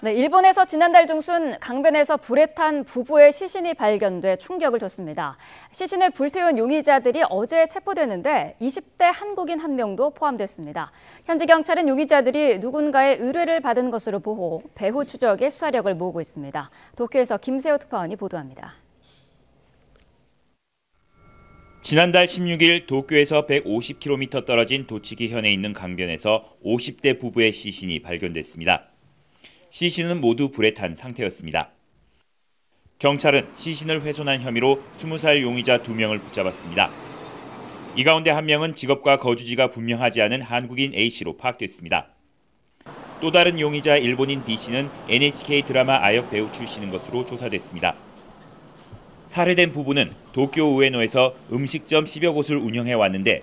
네, 일본에서 지난달 중순 강변에서 불에 탄 부부의 시신이 발견돼 충격을 줬습니다. 시신을 불태운 용의자들이 어제 체포되는데 20대 한국인 한 명도 포함됐습니다. 현지 경찰은 용의자들이 누군가의 의뢰를 받은 것으로 보호, 배후 추적의 수사력을 모으고 있습니다. 도쿄에서 김세호 특파원이 보도합니다. 지난달 16일 도쿄에서 150km 떨어진 도치기현에 있는 강변에서 50대 부부의 시신이 발견됐습니다. 시신은 모두 불에 탄 상태였습니다. 경찰은 시신을 훼손한 혐의로 20살 용의자 2명을 붙잡았습니다. 이 가운데 한 명은 직업과 거주지가 분명하지 않은 한국인 A씨로 파악됐습니다. 또 다른 용의자 일본인 B씨는 NHK 드라마 아역 배우 출신인 것으로 조사됐습니다. 살해된 부부는 도쿄 우에노에서 음식점 10여 곳을 운영해 왔는데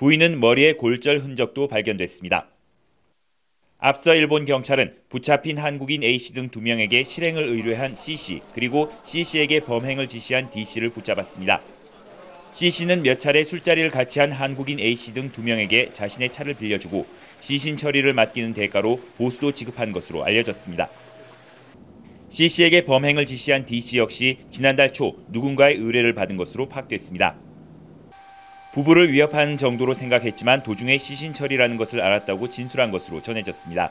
보이는 머리의 골절 흔적도 발견됐습니다. 앞서 일본 경찰은 붙잡힌 한국인 A씨 등 2명에게 실행을 의뢰한 C씨, 그리고 C씨에게 범행을 지시한 D씨를 붙잡았습니다. C씨는 몇 차례 술자리를 같이 한 한국인 A씨 등 2명에게 자신의 차를 빌려주고 시신 처리를 맡기는 대가로 보수도 지급한 것으로 알려졌습니다. C씨에게 범행을 지시한 D씨 역시 지난달 초 누군가의 의뢰를 받은 것으로 파악됐습니다. 부부를 위협한 정도로 생각했지만 도중에 시신처리라는 것을 알았다고 진술한 것으로 전해졌습니다.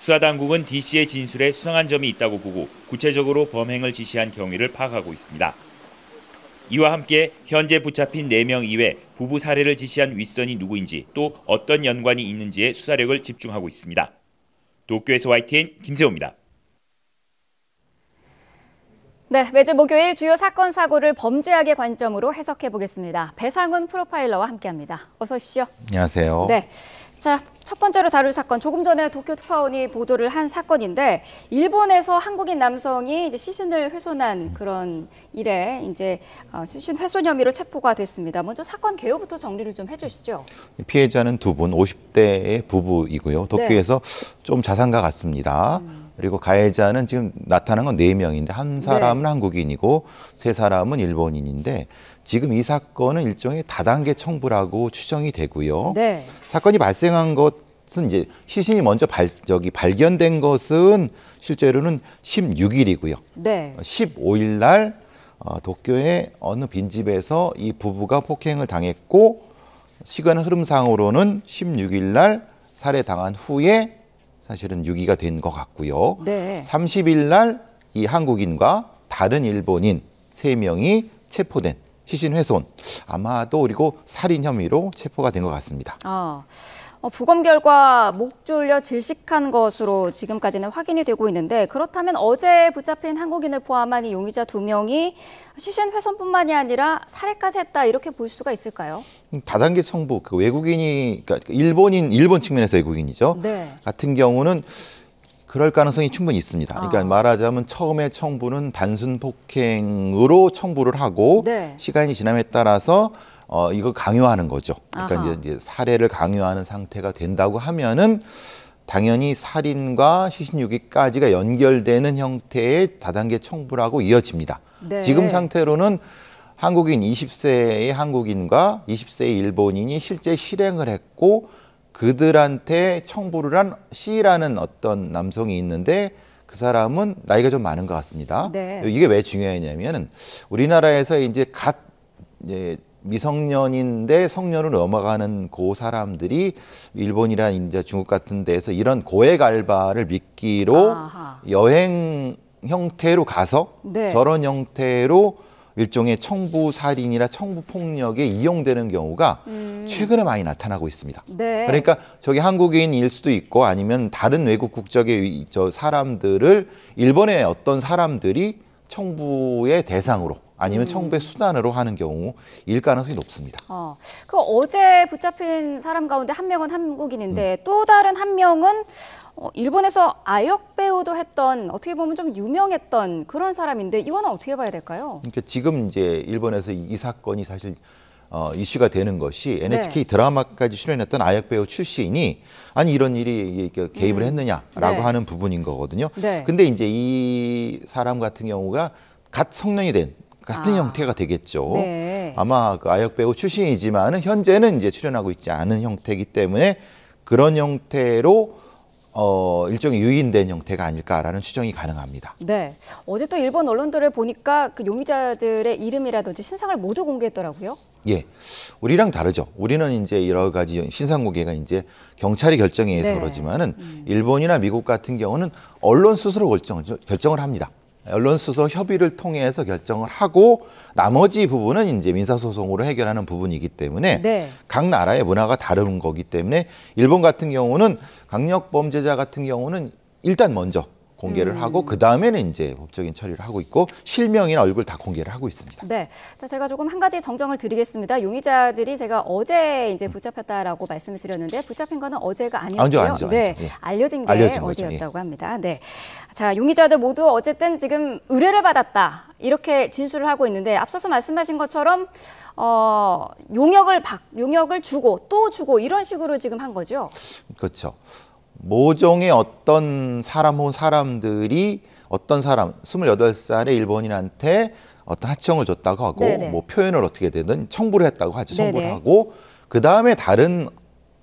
수사 당국은 D 씨의 진술에 수상한 점이 있다고 보고 구체적으로 범행을 지시한 경위를 파악하고 있습니다. 이와 함께 현재 붙잡힌 4명 이외 부부 살해를 지시한 윗선이 누구인지 또 어떤 연관이 있는지에 수사력을 집중하고 있습니다. 도쿄에서 YTN 김세호입니다. 네, 매주 목요일 주요 사건 사고를 범죄학의 관점으로 해석해 보겠습니다. 배상훈 프로파일러와 함께합니다. 어서 오십시오. 안녕하세요. 네, 자. 첫 번째로 다룰 사건 조금 전에 도쿄 특파원이 보도를 한 사건인데 일본에서 한국인 남성이 이제 시신을 훼손한 그런 일에 이제 어, 시신 훼손 혐의로 체포가 됐습니다. 먼저 사건 개요부터 정리를 좀 해주시죠. 피해자는 두분 50대의 부부이고요. 네. 도쿄에서 네. 좀 자산가 같습니다. 음. 그리고 가해자는 지금 나타난 건 네명인데한 네. 사람은 네. 한국인이고 세 사람은 일본인인데 지금 이 사건은 일종의 다단계 청부라고 추정이 되고요. 네. 사건이 발생한 것은 이제 시신이 먼저 발, 저기 발견된 것은 실제로는 16일이고요. 네. 15일 어, 날 어, 도쿄의 어느 빈집에서 이 부부가 폭행을 당했고 시간 흐름상으로는 16일 날 살해당한 후에 사실은 유기가 된 것 같고요. 네. 30일 날 이 한국인과 다른 일본인 3명이 체포된 시신 훼손, 아마도 그리고 살인 혐의로 체포가 된 것 같습니다. 아, 어, 부검 결과 목 졸려 질식한 것으로 지금까지는 확인이 되고 있는데 그렇다면 어제 붙잡힌 한국인을 포함한 이 용의자 두 명이 시신 훼손뿐만이 아니라 살해까지 했다 이렇게 볼 수가 있을까요? 음, 다단계 청부, 그 외국인이 그러니까 일본인 일본 측면에서 외국인이죠. 네. 같은 경우는 그럴 가능성이 충분히 있습니다. 그러니까 아. 말하자면 처음에 청부는 단순 폭행으로 청부를 하고 네. 시간이 지남에 따라서 어 이거 강요하는 거죠. 그러니까 이제, 이제 살해를 강요하는 상태가 된다고 하면은 당연히 살인과 시신유기까지가 연결되는 형태의 다단계 청부라고 이어집니다. 네. 지금 상태로는 한국인 20세의 한국인과 20세의 일본인이 실제 실행을 했고 그들한테 청부를 한 C라는 어떤 남성이 있는데 그 사람은 나이가 좀 많은 것 같습니다. 네. 이게 왜 중요하냐면 우리나라에서 이제 갓 이제 미성년인데 성년으로 넘어가는 고그 사람들이 일본이나 이제 중국 같은 데서 에 이런 고액 알바를 미끼로 아하. 여행 형태로 가서 네. 저런 형태로 일종의 청부 살인이나 청부 폭력에 이용되는 경우가 음. 최근에 많이 나타나고 있습니다. 네. 그러니까 저기 한국인일 수도 있고 아니면 다른 외국 국적의 저 사람들을 일본의 어떤 사람들이 청부의 대상으로 아니면 음. 청부의 수단으로 하는 경우 일 가능성이 높습니다. 어, 그 어제 붙잡힌 사람 가운데 한 명은 한국인인데 음. 또 다른 한 명은 어, 일본에서 아역 배우도 했던 어떻게 보면 좀 유명했던 그런 사람인데 이거는 어떻게 봐야 될까요? 그러니까 지금 이제 일본에서 이, 이 사건이 사실 어, 이슈가 되는 것이 NHK 네. 드라마까지 출연했던 아역 배우 출신이 아니 이런 일이 개입을 음. 했느냐라고 네. 하는 부분인 거거든요. 네. 근데 이제 이 사람 같은 경우가 갓 성년이 된 같은 아. 형태가 되겠죠. 네. 아마 그 아역 배우 출신이지만은 현재는 이제 출연하고 있지 않은 형태이기 때문에 그런 형태로 어, 일종의 유인된 형태가 아닐까라는 추정이 가능합니다. 네. 어제 또 일본 언론들을 보니까 그 용의자들의 이름이라든지 신상을 모두 공개했더라고요. 예. 우리랑 다르죠. 우리는 이제 여러 가지 신상 공개가 이제 경찰이 결정해서 네. 그러지만은 음. 일본이나 미국 같은 경우는 언론 스스로 결정, 결정을 합니다. 언론수석 협의를 통해서 결정을 하고 나머지 부분은 이제 민사소송으로 해결하는 부분이기 때문에 네. 각 나라의 문화가 다른 거기 때문에 일본 같은 경우는 강력범죄자 같은 경우는 일단 먼저 공개를 음. 하고 그 다음에는 이제 법적인 처리를 하고 있고 실명이나 얼굴 다 공개를 하고 있습니다. 네, 자 제가 조금 한 가지 정정을 드리겠습니다. 용의자들이 제가 어제 이제 붙잡혔다라고 말씀을 드렸는데 붙잡힌 거는 어제가 아니었고요. 아, 아니죠, 아죠 네, 아죠 예. 알려진 게 알려진 예. 어제였다고 거죠. 합니다. 네, 자 용의자들 모두 어쨌든 지금 의뢰를 받았다 이렇게 진술을 하고 있는데 앞서서 말씀하신 것처럼 어, 용역을 박, 용역을 주고 또 주고 이런 식으로 지금 한 거죠. 그렇죠. 모종의 어떤 사람 혹은 사람들이 어떤 사람 2 8 살의 일본인한테 어떤 하청을 줬다고 하고 네네. 네. 뭐 표현을 어떻게 되든 청구를 했다고 하죠. 네, 청구를 네네. 하고 그다음에 다른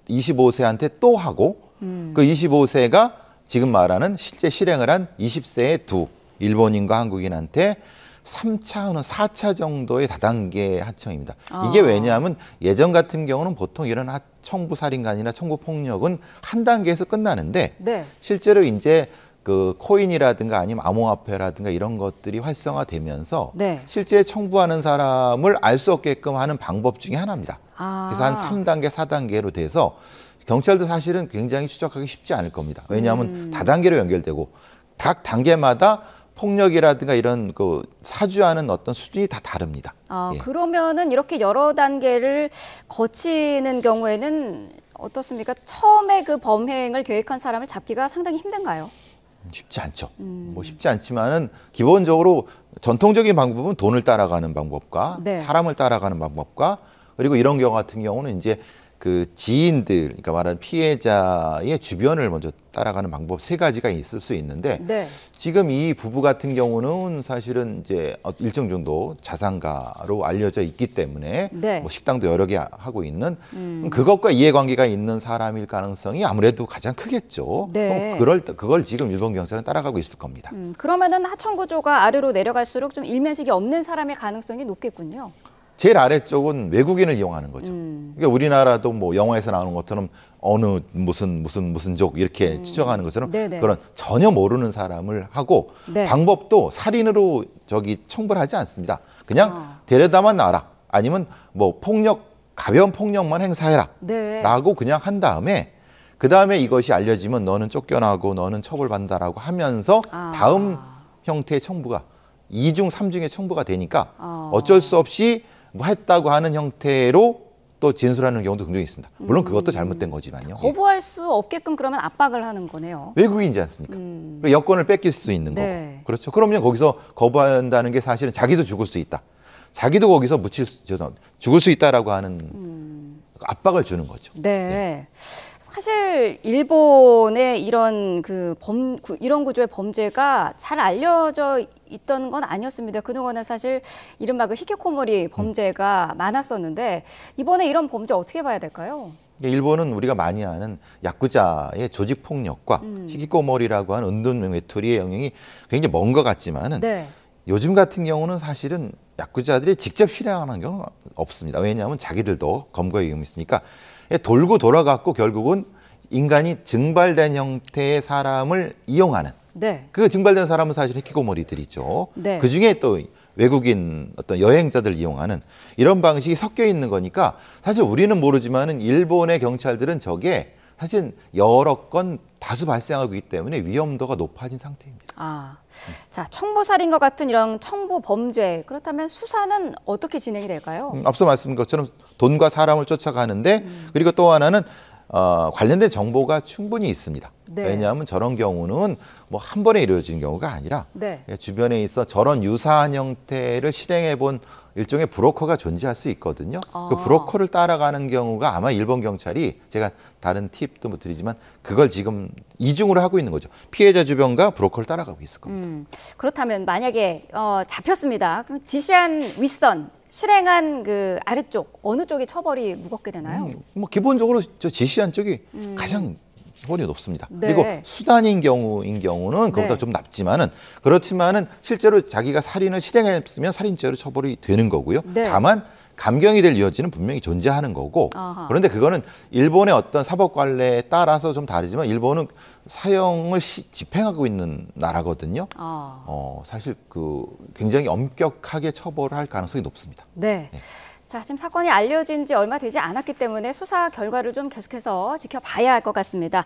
2 5 세한테또 하고 음. 그2 5 세가 지금 말하는 실제 실행을 한2 0 세의두 일본인과 한국인한테 삼차는4차 정도의 다단계 하청입니다. 아. 이게 왜냐하면 예전 같은 경우는 보통 이런 청부 살인간이나 청부 폭력은 한 단계에서 끝나는데 네. 실제로 이제 그 코인이라든가 아니면 암호화폐라든가 이런 것들이 활성화되면서 네. 실제 청부하는 사람을 알 수 없게끔 하는 방법 중의 하나입니다. 아. 그래서 한 삼단계사단계로 돼서 경찰도 사실은 굉장히 추적하기 쉽지 않을 겁니다. 왜냐하면 음. 다단계로 연결되고 각 단계마다 폭력이라든가 이런 그 사주하는 어떤 수준이 다 다릅니다. 아, 예. 그러면은 이렇게 여러 단계를 거치는 경우에는 어떻습니까? 처음에 그 범행을 계획한 사람을 잡기가 상당히 힘든가요? 음, 쉽지 않죠. 음. 뭐 쉽지 않지만은 기본적으로 전통적인 방법은 돈을 따라가는 방법과 네. 사람을 따라가는 방법과 그리고 이런 경우 같은 경우는 이제 그 지인들, 그러니까 말하는 피해자의 주변을 먼저 따라가는 방법 세 가지가 있을 수 있는데 네. 지금 이 부부 같은 경우는 사실은 이제 어, 일정 정도 자산가로 알려져 있기 때문에 네. 뭐 식당도 여러 개 하고 있는 음. 그것과 이해관계가 있는 사람일 가능성이 아무래도 가장 크겠죠. 어, 네. 그럴 그걸 지금 일본 경찰은 따라가고 있을 겁니다. 음, 그러면은 하천 구조가 아래로 내려갈수록 좀 일면식이 없는 사람일 가능성이 높겠군요. 제일 아래쪽은 외국인을 이용하는 거죠. 음. 그러니까 우리나라도 뭐 영화에서 나오는 것처럼 어느 무슨 무슨 무슨 족 이렇게 음. 추정하는 것처럼 네네. 네. 그런 전혀 모르는 사람을 하고 네. 방법도 살인으로 저기 청불하지 않습니다. 그냥 아. 데려다만 놔라. 아니면 뭐 폭력 가벼운 폭력만 행사해라. 네. 라고 그냥 한 다음에 그 다음에 이것이 알려지면 너는 쫓겨나고 너는 처벌받는다라고 하면서 아. 다음 형태의 청부가 이중삼중의 청부가 되니까 아. 어쩔 수 없이 뭐 했다고 하는 형태로 또 진술하는 경우도 굉장히 있습니다. 물론 그것도 음. 잘못된 거지만요. 거부할 수 없게끔 그러면 압박을 하는 거네요. 외국인이지 않습니까? 음. 여권을 뺏길 수 있는 거고. 네. 그렇죠. 그러면 거기서 거부한다는 게 사실은 자기도 죽을 수 있다. 자기도 거기서 묻힐 수, 죽을 수 있다라고 하는 음. 압박을 주는 거죠. 네. 네. 사실 일본의 이런 그 범 이런 구조의 범죄가 잘 알려져 있던 건 아니었습니다. 그동안은 사실 이른바 그 히키코모리 음. 범죄가 음. 많았었는데 이번에 이런 범죄 어떻게 봐야 될까요? 네, 일본은 우리가 많이 아는 야쿠자의 조직 폭력과 음. 히키코모리라고 하는 은둔 외톨이의 영향이 굉장히 먼 것 같지만은 네. 요즘 같은 경우는 사실은 야구자들이 직접 실행하는 경우는 없습니다. 왜냐하면 자기들도 검거에 의이있으니까 예, 돌고 돌아갔고 결국은 인간이 증발된 형태의 사람을 이용하는 네. 그 증발된 사람은 사실 해키고머리들이죠. 네. 그 중에 또 외국인 어떤 여행자들 이용하는 이런 방식이 섞여 있는 거니까 사실 우리는 모르지만은 일본의 경찰들은 저게 사실 여러 건 다수 발생하고 있기 때문에 위험도가 높아진 상태입니다. 아, 자 청부살인과 같은 이런 청부 범죄 그렇다면 수사는 어떻게 진행이 될까요? 음, 앞서 말씀드린 것처럼 돈과 사람을 쫓아가는데 음. 그리고 또 하나는 어, 관련된 정보가 충분히 있습니다. 네. 왜냐하면 저런 경우는 뭐 한 번에 이루어진 경우가 아니라 네. 예, 주변에 있어 저런 유사한 형태를 실행해 본 일종의 브로커가 존재할 수 있거든요. 그 아. 그 브로커를 따라가는 경우가 아마 일본 경찰이 제가 다른 팁도 못 뭐 드리지만 그걸 지금 이중으로 하고 있는 거죠. 피해자 주변과 브로커를 따라가고 있을 겁니다. 음, 그렇다면 만약에 어, 잡혔습니다. 그럼 지시한 윗선 실행한 그 아래쪽 어느 쪽이 처벌이 무겁게 되나요? 음, 뭐 기본적으로 저 지시한 쪽이 음. 가장 홀이 높습니다. 네. 그리고 수단인 경우인 경우는 그보다 것 네. 좀 낮지만은 그렇지만은 실제로 자기가 살인을 실행했으면 살인죄로 처벌이 되는 거고요. 네. 다만 감경이 될 여지는 분명히 존재하는 거고 아하. 그런데 그거는 일본의 어떤 사법 관례에 따라서 좀 다르지만 일본은 사형을 시, 집행하고 있는 나라거든요. 아. 어, 사실 그 굉장히 엄격하게 처벌할 가능성이 높습니다. 네. 네. 자, 지금 사건이 알려진 지 얼마 되지 않았기 때문에 수사 결과를 좀 계속해서 지켜봐야 할 것 같습니다.